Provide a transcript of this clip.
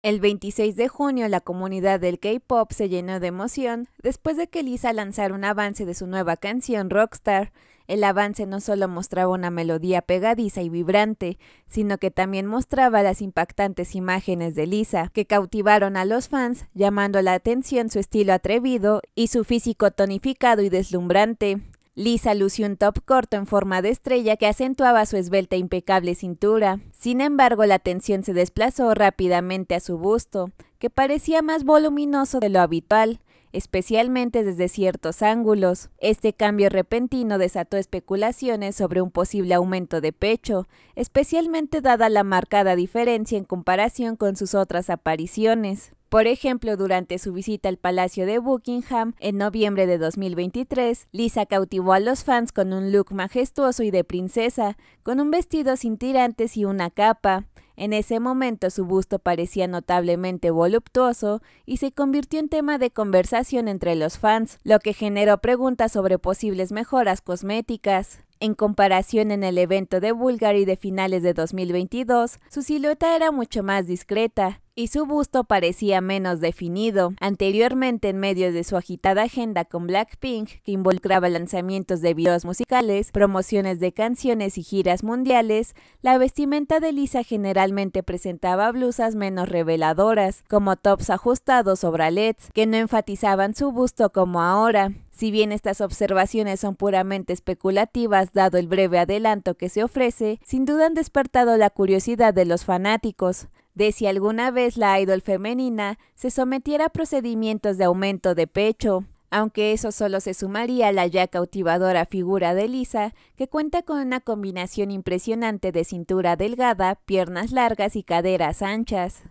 El 26 de junio la comunidad del K-Pop se llenó de emoción después de que Lisa lanzara un avance de su nueva canción Rockstar. El avance no solo mostraba una melodía pegadiza y vibrante, sino que también mostraba las impactantes imágenes de Lisa, que cautivaron a los fans, llamando la atención su estilo atrevido y su físico tonificado y deslumbrante. Lisa lució un top corto en forma de estrella que acentuaba su esbelta e impecable cintura. Sin embargo, la atención se desplazó rápidamente a su busto, que parecía más voluminoso de lo habitual, especialmente desde ciertos ángulos. Este cambio repentino desató especulaciones sobre un posible aumento de pecho, especialmente dada la marcada diferencia en comparación con sus otras apariciones. Por ejemplo, durante su visita al Palacio de Buckingham en noviembre de 2023, Lisa cautivó a los fans con un look majestuoso y de princesa, con un vestido sin tirantes y una capa. En ese momento su busto parecía notablemente voluptuoso y se convirtió en tema de conversación entre los fans, lo que generó preguntas sobre posibles mejoras cosméticas. En comparación en el evento de Bulgari de finales de 2022, su silueta era mucho más discreta, y su busto parecía menos definido. Anteriormente, en medio de su agitada agenda con Blackpink, que involucraba lanzamientos de videos musicales, promociones de canciones y giras mundiales, la vestimenta de Lisa generalmente presentaba blusas menos reveladoras, como tops ajustados o bralets, que no enfatizaban su busto como ahora. Si bien estas observaciones son puramente especulativas dado el breve adelanto que se ofrece, sin duda han despertado la curiosidad de los fanáticos de si alguna vez la idol femenina se sometiera a procedimientos de aumento de pecho, aunque eso solo se sumaría a la ya cautivadora figura de Lisa, que cuenta con una combinación impresionante de cintura delgada, piernas largas y caderas anchas.